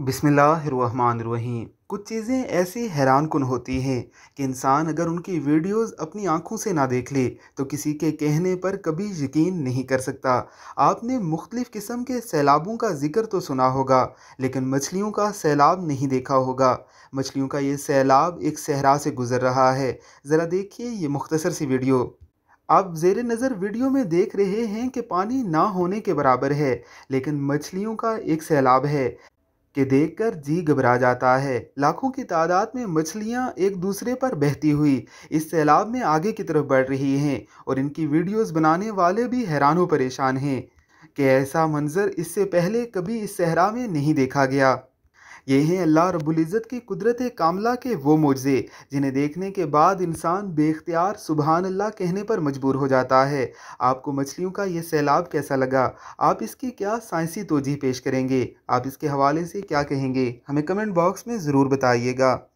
बिसमीम कुछ चीज़ें ऐसी हैरान कन होती हैं कि इंसान अगर उनकी वीडियोस अपनी आंखों से ना देख ले तो किसी के कहने पर कभी यकीन नहीं कर सकता आपने मुख्तलिफ़ किस्म के सैलाबों का जिक्र तो सुना होगा लेकिन मछलियों का सैलाब नहीं देखा होगा मछलियों का ये सैलाब एक सहरा से गुज़र रहा है ज़रा देखिए ये मुख्तसर सी वीडियो आप जेर नज़र वीडियो में देख रहे हैं कि पानी ना होने के बराबर है लेकिन मछलियों का एक सैलाब है के देखकर जी घबरा जाता है लाखों की तादाद में मछलियां एक दूसरे पर बहती हुई इस सैलाब में आगे की तरफ बढ़ रही हैं और इनकी वीडियोस बनाने वाले भी हैरानों परेशान हैं कि ऐसा मंज़र इससे पहले कभी इस सहरा में नहीं देखा गया ये हैं अल्लाह रबुल्ज़त की कुदरत कामला के वो मोजे जिन्हें देखने के बाद इंसान बेख्तियार सुबहान अल्लाह कहने पर मजबूर हो जाता है आपको मछलियों का यह सैलाब कैसा लगा आप इसकी क्या साइंसी तोजी पेश करेंगे आप इसके हवाले से क्या कहेंगे हमें कमेंट बॉक्स में ज़रूर बताइएगा